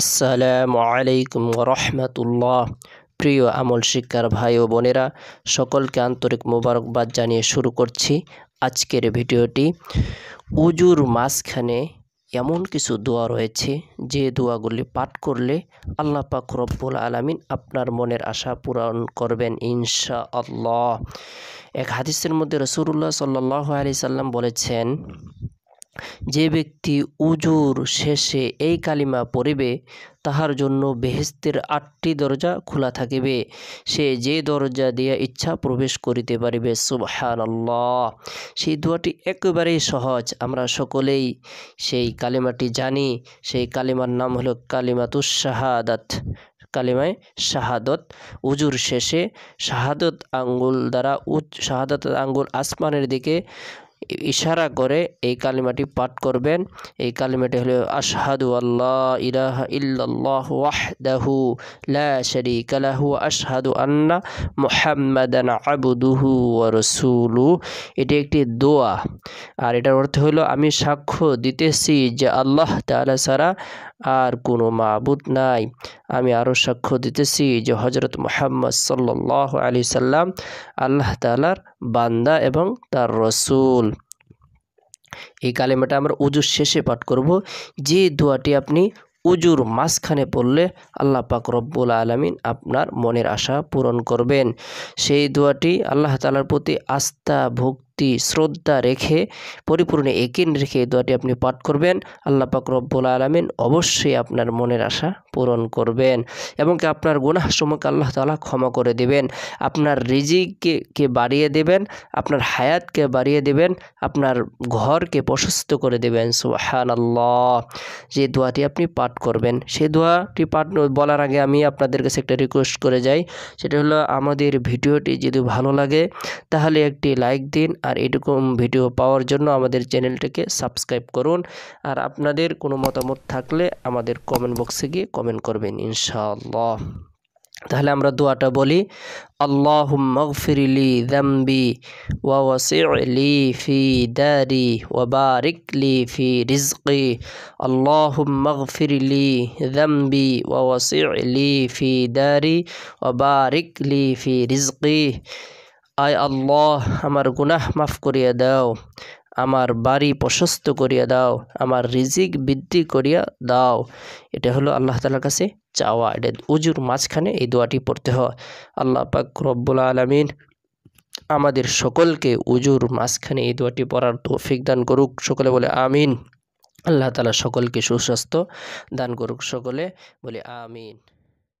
আসসালামু আলাইকুম রহমতুল্লাহ প্রিয় আমল শিক্ষার ভাই ও বোনেরা সকলকে আন্তরিক মোবারকবাদ জানিয়ে শুরু করছি আজকের ভিডিওটি উজুর মাঝখানে এমন কিছু দোয়া রয়েছে যে দোয়াগুলি পাঠ করলে আল্লাহ পাক রব্বুল আলমিন আপনার মনের আশা পূরণ করবেন ইনশা আল্লাহ এক হাদিসের মধ্যে রসুল্লাহ সাল্লাহ আলি সাল্লাম বলেছেন যে ব্যক্তি উজুর শেষে এই কালিমা পড়িবে তাহার জন্য বেহেস্তের আটটি দরজা খোলা থাকিবে সে যে দরজা দিয়া ইচ্ছা প্রবেশ করিতে পারিবে সুবহান আল্লাহ সেই দোয়াটি একেবারেই সহজ আমরা সকলেই সেই কালিমাটি জানি সেই কালিমার নাম হলো কালিমাতুস শাহাদাত কালিমায় শাহাদত উজুর শেষে শাহাদত আঙ্গুল দ্বারা উচ শাহাদত আঙ্গুল আসমানের দিকে ইশারা করে এই কালিমাটি পাঠ করবেন এই কালিমাটি হলো আশহাদু আল্লাহ ইরাহ ইল্লাল্লাহ ওয়াহদাহু লা শারীকা লাহু আশহাদু আন্না মুহাম্মাদান আবুদুহু ওয়া রাসূলু এটি একটি দোয়া আর এটার অর্থ হলো আমি সাক্ষ্য দিতেছি যে আল্লাহ তাআলা ছাড়া আর কোনো মাবুদ নাই আমি আরও সাক্ষ্য দিতেছি যে হজরত মোহাম্মদ সাল্লাহ আলি সাল্লাম আল্লাহ তালার বান্দা এবং তার রসুল এই কালেমাটা আমরা উজুর শেষে পাঠ করব যে দোয়াটি আপনি উজুর মাঝখানে পড়লে আল্লাহ পাক রব্বুল আলমিন আপনার মনের আশা পূরণ করবেন সেই দোয়াটি আল্লাহ তালার প্রতি আস্থা ভক্তি প্রতি শ্রদ্ধা রেখে পরিপূর্ণ একিন রেখে এই দোয়াটি আপনি পাঠ করবেন আল্লাহ পাক রব্বুল আলমিন অবশ্যই আপনার মনের আশা পূরণ করবেন এবং আপনার গুণাহ সমূহকে আল্লাহ তালা ক্ষমা করে দেবেন আপনার রিজিককে কে বাড়িয়ে দেবেন আপনার হায়াতকে বাড়িয়ে দেবেন আপনার ঘরকে প্রশস্ত করে দেবেন সুহান আল্লাহ যে দোয়াটি আপনি পাঠ করবেন সেই দোয়াটি পাঠ বলার আগে আমি আপনাদের কাছে একটা রিকোয়েস্ট করে যাই সেটা হলো আমাদের ভিডিওটি যদি ভালো লাগে তাহলে একটি লাইক দিন আর আর এরকম ভিডিও পাওয়ার জন্য আমাদের চ্যানেলটাকে সাবস্ক্রাইব করুন আর আপনাদের কোনো মতামত থাকলে আমাদের কমেন্ট বক্সে গিয়ে কমেন্ট করবেন ইনশাআল্লাহ তাহলে আমরা দোয়াটা বলি আল্লাহ মগফিরিলি দম্বি ওয়াসিলি ফি দারি ওবারিকলি ফি রিজকি আল্লাহ মগফিরিলি দম্বি ওয়াসিলি ফি দারি ওবারিকলি ফি রিজকি আয় আল্লাহ আমার গুনাহ মাফ করিয়া দাও আমার বাড়ি প্রশস্ত করিয়া দাও আমার রিজিক বৃদ্ধি করিয়া দাও এটা হলো আল্লাহ তালার কাছে চাওয়া এটা উজুর মাঝখানে এই দোয়াটি পড়তে হয় আল্লাহ পাক রব্বুল আলমিন আমাদের সকলকে উজুর মাঝখানে এই দোয়াটি পড়ার তৌফিক দান করুক সকলে বলে আমিন আল্লাহ তালা সকলকে সুস্বাস্থ্য দান করুক সকলে বলে আমিন